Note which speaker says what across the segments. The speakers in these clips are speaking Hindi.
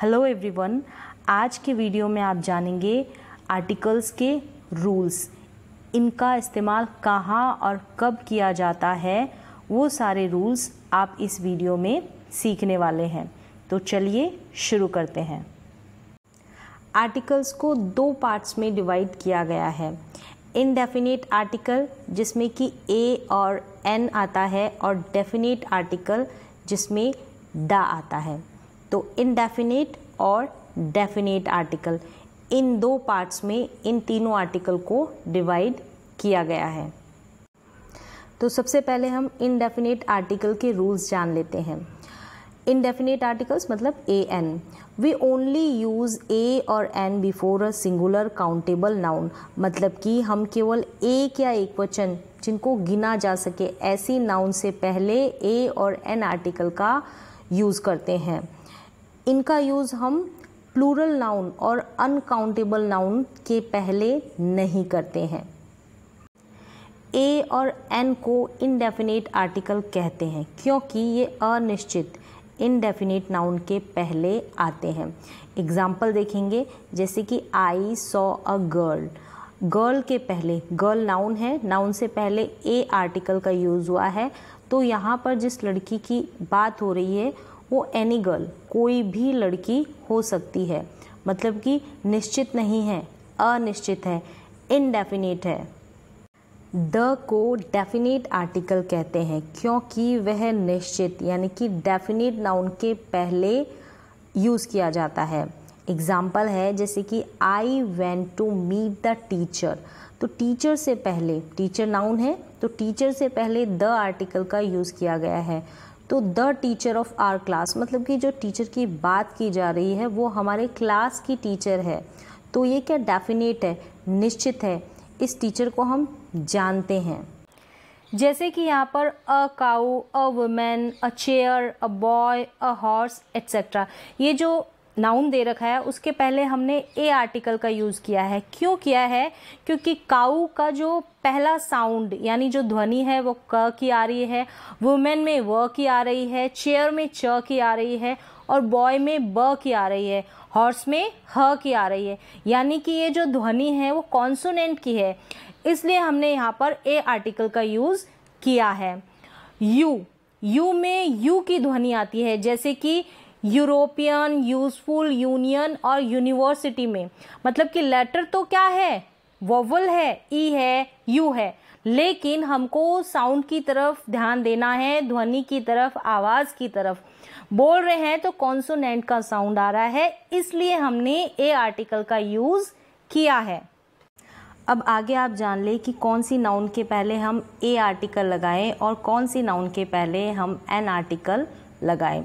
Speaker 1: हेलो एवरीवन आज के वीडियो में आप जानेंगे आर्टिकल्स के रूल्स इनका इस्तेमाल कहाँ और कब किया जाता है वो सारे रूल्स आप इस वीडियो में सीखने वाले हैं तो चलिए शुरू करते हैं आर्टिकल्स को दो पार्ट्स में डिवाइड किया गया है इनडेफिनेट आर्टिकल जिसमें कि ए और एन आता है और डेफिनेट आर्टिकल जिसमें डा आता है तो इनडेफिनेट और डेफिनेट आर्टिकल इन दो पार्ट्स में इन तीनों आर्टिकल को डिवाइड किया गया है तो सबसे पहले हम इनडेफिनेट आर्टिकल के रूल्स जान लेते हैं इनडेफिनेट आर्टिकल्स मतलब a an we only use a और an before a singular countable noun मतलब कि हम केवल एक या एक वचन जिनको गिना जा सके ऐसी नाउन से पहले ए और एन आर्टिकल का यूज़ करते हैं इनका यूज़ हम प्लूरल नाउन और अनकाउंटेबल नाउन के पहले नहीं करते हैं ए और एन को इनडेफिनेट आर्टिकल कहते हैं क्योंकि ये अनिश्चित इनडेफिनेट नाउन के पहले आते हैं एग्जाम्पल देखेंगे जैसे कि I saw a girl girl के पहले गर्ल नाउन है नाउन से पहले ए आर्टिकल का यूज़ हुआ है तो यहाँ पर जिस लड़की की बात हो रही है वो एनी गर्ल कोई भी लड़की हो सकती है मतलब कि निश्चित नहीं है अनिश्चित है इनडेफिनेट है द को डेफिनेट आर्टिकल कहते हैं क्योंकि वह निश्चित यानी कि डेफिनेट नाउन के पहले यूज़ किया जाता है एग्ज़ाम्पल है जैसे कि I went to meet the teacher तो टीचर से पहले टीचर नाउन है तो टीचर से पहले द आर्टिकल का यूज़ किया गया है तो the teacher of our class मतलब कि जो टीचर की बात की जा रही है वो हमारे क्लास की टीचर है तो ये क्या डेफिनेट है निश्चित है इस टीचर को हम जानते हैं जैसे कि यहाँ पर a cow a women a chair a boy a horse etcetera ये जो नाउन दे रखा है उसके पहले हमने ए आर्टिकल का यूज़ किया है क्यों किया है क्योंकि काऊ का जो पहला साउंड यानी जो ध्वनि है वो क की आ रही है वुमेन में व की आ रही है चेयर में च की आ रही है और बॉय में ब की आ रही है हॉर्स में ह की आ रही है यानी कि ये जो ध्वनि है वो कॉन्सोनेंट की है इसलिए हमने यहाँ पर ए आर्टिकल का यूज़ किया है यू यू में यू की ध्वनि आती है जैसे कि यूरोपियन यूजफुल यूनियन और यूनिवर्सिटी में मतलब कि लेटर तो क्या है वोवल है ई e है यू है लेकिन हमको साउंड की तरफ ध्यान देना है ध्वनि की तरफ आवाज़ की तरफ बोल रहे हैं तो कॉन्सोनेंट का साउंड आ रहा है इसलिए हमने ए आर्टिकल का यूज़ किया है अब आगे आप जान लें कि कौन सी नाउन के पहले हम ए आर्टिकल लगाएं और कौन सी नाउन के पहले हम एन आर्टिकल लगाएं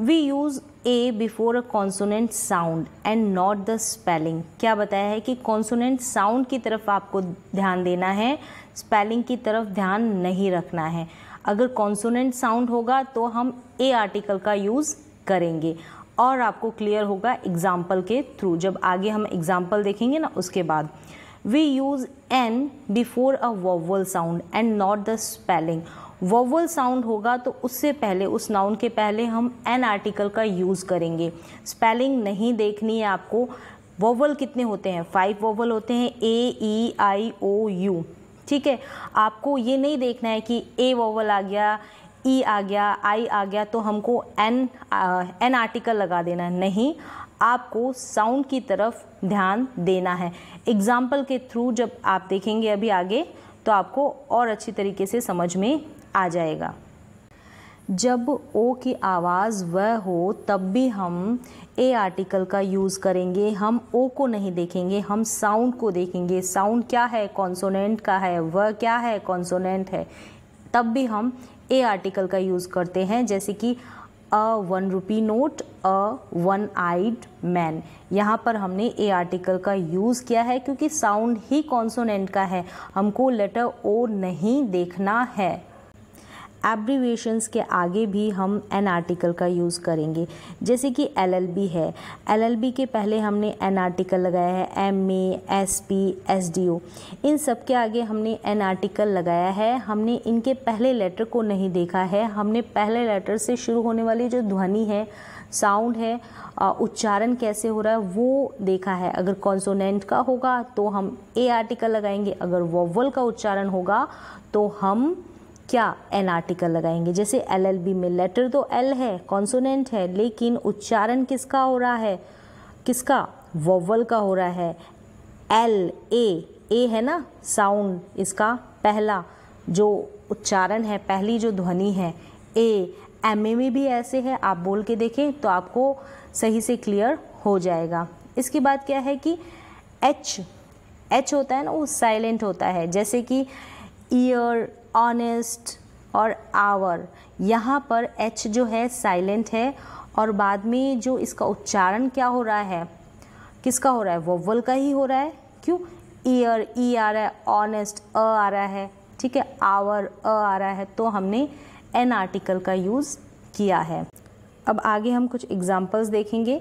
Speaker 1: we use a before a consonant sound and not the spelling क्या बताया है कि कॉन्सोनेंट साउंड की तरफ आपको ध्यान देना है स्पेलिंग की तरफ ध्यान नहीं रखना है अगर कॉन्सोनेंट साउंड होगा तो हम ए आर्टिकल का यूज़ करेंगे और आपको क्लियर होगा एग्जाम्पल के थ्रू जब आगे हम एग्जाम्पल देखेंगे ना उसके बाद we use an before a vowel sound and not the spelling vowel sound होगा तो उससे पहले उस नाउन के पहले हम एन आर्टिकल का यूज़ करेंगे स्पेलिंग नहीं देखनी है आपको वोवल कितने होते हैं फाइव वोवल होते हैं ए ई आई ओ यू ठीक है आपको ये नहीं देखना है कि ए वोवल आ गया ई e आ गया आई आ गया तो हमको एन एन आर्टिकल लगा देना नहीं आपको साउंड की तरफ ध्यान देना है एग्ज़ाम्पल के थ्रू जब आप देखेंगे अभी आगे तो आपको और अच्छी तरीके से समझ में आ जाएगा जब ओ की आवाज़ वह हो तब भी हम ए आर्टिकल का यूज़ करेंगे हम ओ को नहीं देखेंगे हम साउंड को देखेंगे साउंड क्या है कॉन्सोनेंट का है वह क्या है कॉन्सोनेंट है तब भी हम ए आर्टिकल का यूज़ करते हैं जैसे कि a one rupee note a one eyed man यहाँ पर हमने ए आर्टिकल का यूज़ किया है क्योंकि साउंड ही कॉन्सोनेंट का है हमको लेटर ओ नहीं देखना है एब्रीवेशंस के आगे भी हम एन आर्टिकल का यूज़ करेंगे जैसे कि बी है बी के पहले हमने एन आर्टिकल लगाया है M A S P S D O इन सब के आगे हमने एन आर्टिकल लगाया है हमने इनके पहले लेटर को नहीं देखा है हमने पहले लेटर से शुरू होने वाली जो ध्वनि है साउंड है उच्चारण कैसे हो रहा है वो देखा है अगर कॉन्सोनेंट का होगा तो हम ए आर्टिकल लगाएंगे अगर वोवल का उच्चारण होगा तो हम क्या एन आर्टिकल लगाएंगे जैसे एल एल बी में लेटर तो एल है कॉन्सोनेंट है लेकिन उच्चारण किसका हो रहा है किसका वोवल का हो रहा है एल ए ए है ना साउंड इसका पहला जो उच्चारण है पहली जो ध्वनि है ए एम ए में भी ऐसे है आप बोल के देखें तो आपको सही से क्लियर हो जाएगा इसके बाद क्या है कि एच एच होता है ना वो साइलेंट होता है जैसे कि ईयर ऑनेस्ट और आवर यहाँ पर एच जो है साइलेंट है और बाद में जो इसका उच्चारण क्या हो रहा है किसका हो रहा है वोवल का ही हो रहा है क्यों ईयर ई e आ रहा है ऑनेस्ट अ आ रहा है ठीक है आवर अ आ रहा है तो हमने एन आर्टिकल का यूज़ किया है अब आगे हम कुछ एग्जाम्पल्स देखेंगे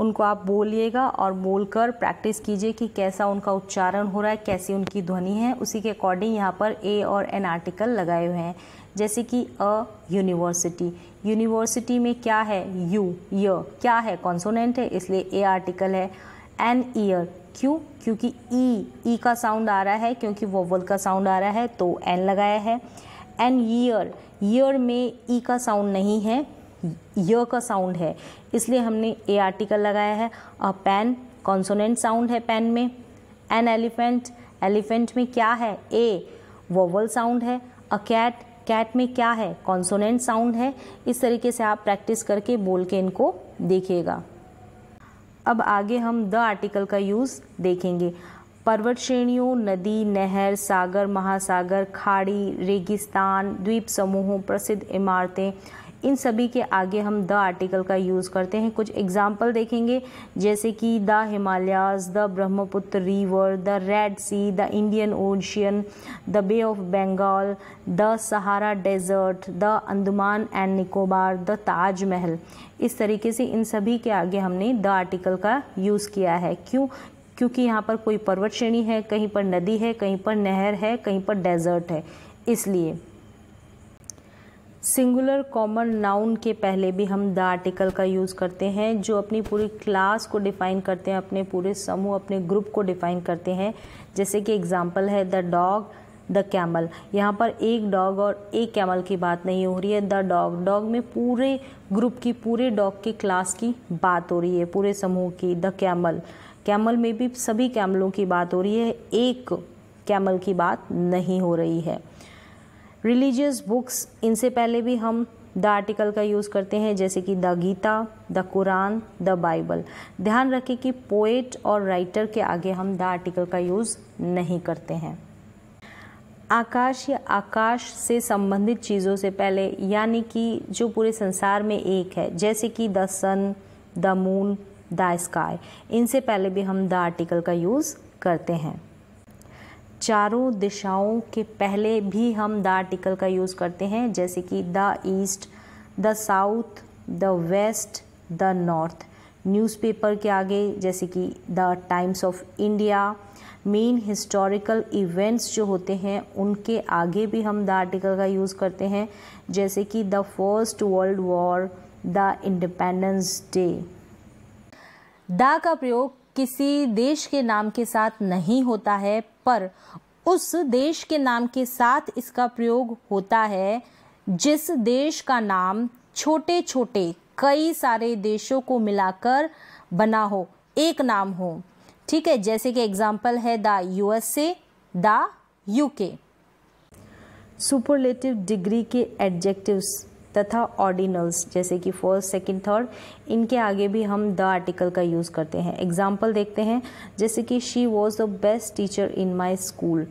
Speaker 1: उनको आप बोलिएगा और बोलकर प्रैक्टिस कीजिए कि कैसा उनका उच्चारण हो रहा है कैसी उनकी ध्वनि है उसी के अकॉर्डिंग यहाँ पर ए और एन आर्टिकल लगाए हुए हैं जैसे कि अ यूनिवर्सिटी यूनिवर्सिटी में क्या है यू य क्या है कॉन्सोनेंट है इसलिए ए आर्टिकल है एन ईयर क्यों क्योंकि ई e, ई e का साउंड आ रहा है क्योंकि वोवल का साउंड आ रहा है तो एन लगाया है एन ईयर ईयर में ई e का साउंड नहीं है य का साउंड है इसलिए हमने ए आर्टिकल लगाया है अ पेन कॉन्सोनेंट साउंड है पेन में एन एलिफेंट एलिफेंट में क्या है ए वोवल साउंड है अ कैट कैट में क्या है कॉन्सोनेंट साउंड है इस तरीके से आप प्रैक्टिस करके बोल के इनको देखिएगा अब आगे हम द आर्टिकल का यूज़ देखेंगे पर्वत श्रेणियों नदी नहर सागर महासागर खाड़ी रेगिस्तान द्वीप समूहों प्रसिद्ध इमारतें इन सभी के आगे हम द आर्टिकल का यूज़ करते हैं कुछ एग्जाम्पल देखेंगे जैसे कि the Himalayas the Brahmaputra river the Red Sea the Indian Ocean the Bay of Bengal the Sahara Desert the Andaman and Nicobar the Taj Mahal इस तरीके से इन सभी के आगे हमने द आर्टिकल का यूज़ किया है क्यों क्योंकि यहाँ पर कोई पर्वत श्रेणी है कहीं पर नदी है कहीं पर नहर है कहीं पर डेजर्ट है इसलिए सिंगुलर कॉमन नाउन के पहले भी हम द आर्टिकल का यूज़ करते हैं जो अपनी पूरी क्लास को डिफ़ाइन करते हैं अपने पूरे समूह अपने ग्रुप को डिफ़ाइन करते हैं जैसे कि एग्जाम्पल है द डॉग द कैमल यहाँ पर एक डॉग और एक कैमल की बात नहीं हो रही है द डॉग डॉग में पूरे ग्रुप की पूरे डॉग की क्लास की बात हो रही है पूरे समूह की द कैमल कैमल में भी सभी कैमलों की बात हो रही है एक कैमल की बात नहीं हो रही है रिलीजियस बुक्स इनसे पहले भी हम द आर्टिकल का यूज़ करते हैं जैसे कि the Gita the Quran the Bible ध्यान रखें कि पोएट और राइटर के आगे हम द आर्टिकल का यूज़ नहीं करते हैं आकाश या आकाश से संबंधित चीज़ों से पहले यानी कि जो पूरे संसार में एक है जैसे कि the sun the moon the sky इनसे पहले भी हम द आर्टिकल का यूज़ करते हैं चारों दिशाओं के पहले भी हम द आर्टिकल का यूज़ करते हैं जैसे कि the east the south the west the north newspaper के आगे जैसे कि the Times of India main historical events जो होते हैं उनके आगे भी हम द आर्टिकल का यूज़ करते हैं जैसे कि the First World War the Independence Day the का प्रयोग किसी देश के नाम के साथ नहीं होता है पर उस देश के नाम के साथ इसका प्रयोग होता है जिस देश का नाम छोटे छोटे कई सारे देशों को मिलाकर बना हो एक नाम हो ठीक है जैसे कि एग्जाम्पल है the USA the UK superlative degree के एडजेक्टिव्स तथा ऑर्डिनल्स जैसे कि फर्स्ट सेकंड थर्ड इनके आगे भी हम द आर्टिकल का यूज़ करते हैं एग्जाम्पल देखते हैं जैसे कि she was the best teacher in my school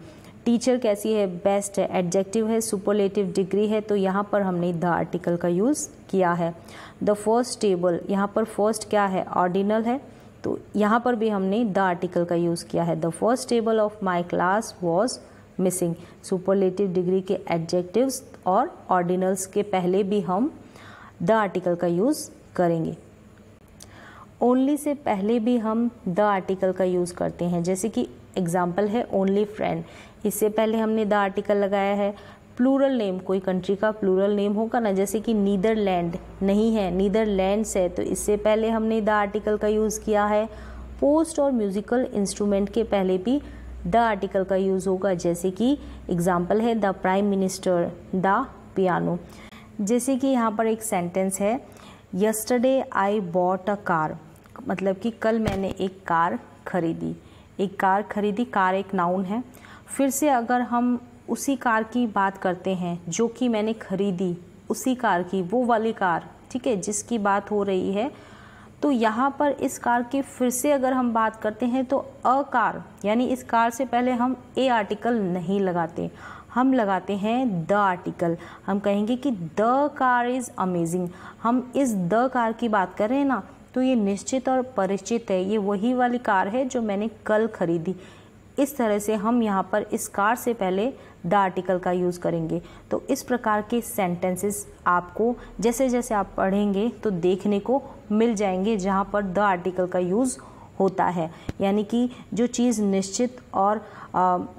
Speaker 1: teacher कैसी है बेस्ट है एडजेक्टिव है सुपरलेटिव डिग्री है तो यहाँ पर हमने द आर्टिकल का यूज़ किया है द फर्स्ट टेबल यहाँ पर फर्स्ट क्या है ऑर्डिनल है तो यहाँ पर भी हमने द आर्टिकल का यूज़ किया है the first table of my class was missing superlative degree के एडजेक्टिव्स और ऑर्डिनल्स के पहले भी हम द आर्टिकल का यूज़ करेंगे ओनली से पहले भी हम द आर्टिकल का यूज़ करते हैं जैसे कि एग्जाम्पल है ओनली फ्रेंड इससे पहले हमने द आर्टिकल लगाया है प्लूरल नेम कोई कंट्री का प्लूरल नेम होगा ना जैसे कि नीदरलैंड नहीं है नीदरलैंड्स है तो इससे पहले हमने द आर्टिकल का यूज़ किया है पोस्ट और म्यूज़िकल इंस्ट्रूमेंट के पहले भी द आर्टिकल का यूज़ होगा जैसे कि एग्जाम्पल है the prime minister the piano जैसे कि यहाँ पर एक सेंटेंस है yesterday I bought a car मतलब कि कल मैंने एक कार खरीदी एक कार खरीदी कार एक नाउन है फिर से अगर हम उसी कार की बात करते हैं जो कि मैंने खरीदी उसी कार की वो वाली कार ठीक है जिसकी बात हो रही है तो यहाँ पर इस कार की फिर से अगर हम बात करते हैं तो अ कार यानी इस कार से पहले हम ए आर्टिकल नहीं लगाते हम लगाते हैं द आर्टिकल हम कहेंगे कि द कार इज़ अमेजिंग हम इस द कार की बात कर रहे हैं ना तो ये निश्चित और परिचित है ये वही वाली कार है जो मैंने कल खरीदी इस तरह से हम यहाँ पर इस कार से पहले द आर्टिकल का यूज़ करेंगे तो इस प्रकार के सेंटेंसेस आपको जैसे जैसे आप पढ़ेंगे तो देखने को मिल जाएंगे जहाँ पर द आर्टिकल का यूज़ होता है यानी कि जो चीज़ निश्चित और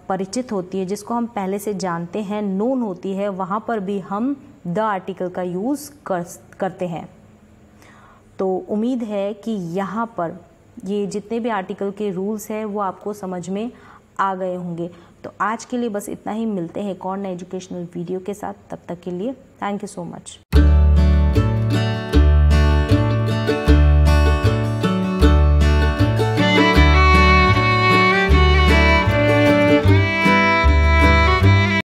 Speaker 1: परिचित होती है जिसको हम पहले से जानते हैं नोन होती है वहाँ पर भी हम द आर्टिकल का यूज़ कर करते हैं तो उम्मीद है कि यहाँ पर ये जितने भी आर्टिकल के रूल्स हैं वो आपको समझ में आ गए होंगे तो आज के लिए बस इतना ही मिलते हैं एक और नए एजुकेशनल वीडियो के साथ तब तक के लिए थैंक यू सो मच